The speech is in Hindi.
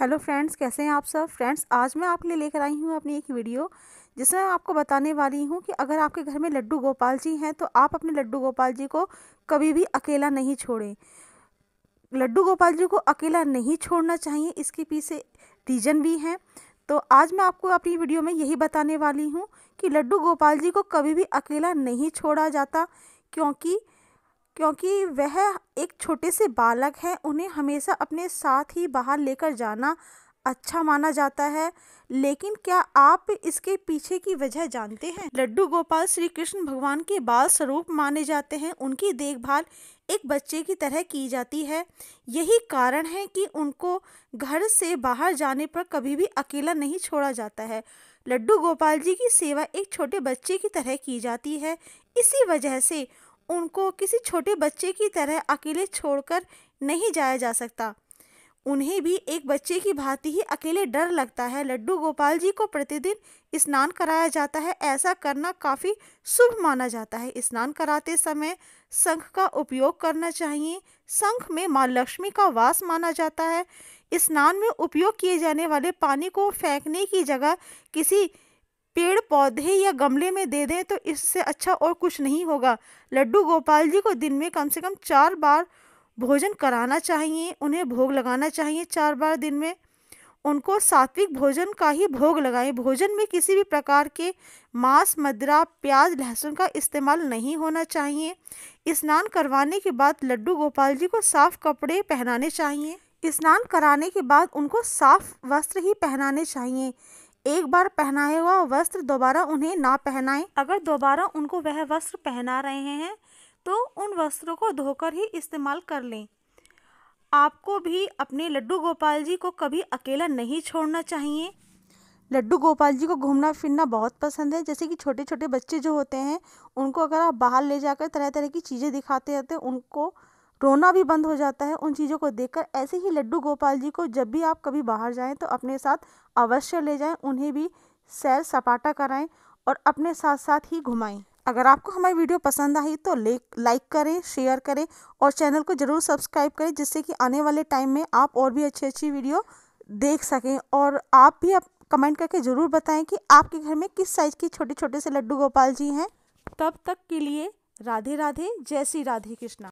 हेलो फ्रेंड्स कैसे हैं आप सब फ्रेंड्स आज मैं आपके लिए लेकर आई हूँ अपनी एक वीडियो जिसमें मैं आपको बताने वाली हूँ कि अगर आपके घर में लड्डू गोपाल जी हैं तो आप अपने लड्डू गोपाल जी को कभी भी अकेला नहीं छोड़ें लड्डू गोपाल जी को अकेला नहीं छोड़ना चाहिए इसके पीछे रीजन भी हैं तो आज मैं आपको अपनी वीडियो में यही बताने वाली हूँ कि लड्डू गोपाल जी को कभी भी अकेला नहीं छोड़ा जाता क्योंकि क्योंकि वह एक छोटे से बालक हैं उन्हें हमेशा अपने साथ ही बाहर लेकर जाना अच्छा माना जाता है लेकिन क्या आप इसके पीछे की वजह जानते हैं लड्डू गोपाल श्री कृष्ण भगवान के बाल स्वरूप माने जाते हैं उनकी देखभाल एक बच्चे की तरह की जाती है यही कारण है कि उनको घर से बाहर जाने पर कभी भी अकेला नहीं छोड़ा जाता है लड्डू गोपाल जी की सेवा एक छोटे बच्चे की तरह की जाती है इसी वजह से उनको किसी छोटे बच्चे की तरह अकेले छोड़कर नहीं जाया जा सकता उन्हें भी एक बच्चे की भांति ही अकेले डर लगता है लड्डू गोपाल जी को प्रतिदिन स्नान कराया जाता है ऐसा करना काफ़ी शुभ माना जाता है स्नान कराते समय शंख का उपयोग करना चाहिए शंख में माँ लक्ष्मी का वास माना जाता है स्नान में उपयोग किए जाने वाले पानी को फेंकने की जगह किसी पेड़ पौधे या गमले में दे दें तो इससे अच्छा और कुछ नहीं होगा लड्डू गोपाल जी को दिन में कम से कम चार बार भोजन कराना चाहिए उन्हें भोग लगाना चाहिए चार बार दिन में उनको सात्विक भोजन का ही भोग लगाएं भोजन में किसी भी प्रकार के मांस मदरा प्याज लहसुन का इस्तेमाल नहीं होना चाहिए स्नान करवाने के बाद लड्डू गोपाल जी को साफ कपड़े पहनाने चाहिए स्नान कराने के बाद उनको साफ वस्त्र ही पहनाने चाहिए एक बार पहनाया हुआ वस्त्र दोबारा उन्हें ना पहनाए अगर दोबारा उनको वह वस्त्र पहना रहे हैं तो उन वस्त्रों को धोकर ही इस्तेमाल कर लें आपको भी अपने लड्डू गोपाल जी को कभी अकेला नहीं छोड़ना चाहिए लड्डू गोपाल जी को घूमना फिरना बहुत पसंद है जैसे कि छोटे छोटे बच्चे जो होते हैं उनको अगर आप बाहर ले जाकर तरह तरह की चीज़ें दिखाते रहते तो उनको रोना भी बंद हो जाता है उन चीज़ों को देखकर ऐसे ही लड्डू गोपाल जी को जब भी आप कभी बाहर जाएं तो अपने साथ अवश्य ले जाएं उन्हें भी सैर सपाटा कराएं और अपने साथ साथ ही घुमाएं अगर आपको हमारी वीडियो पसंद आई तो लाइक करें शेयर करें और चैनल को ज़रूर सब्सक्राइब करें जिससे कि आने वाले टाइम में आप और भी अच्छी अच्छी वीडियो देख सकें और आप भी आप कमेंट करके ज़रूर बताएं कि आपके घर में किस साइज़ के छोटे छोटे से लड्डू गोपाल जी हैं तब तक के लिए राधे राधे जय श्री राधे कृष्णा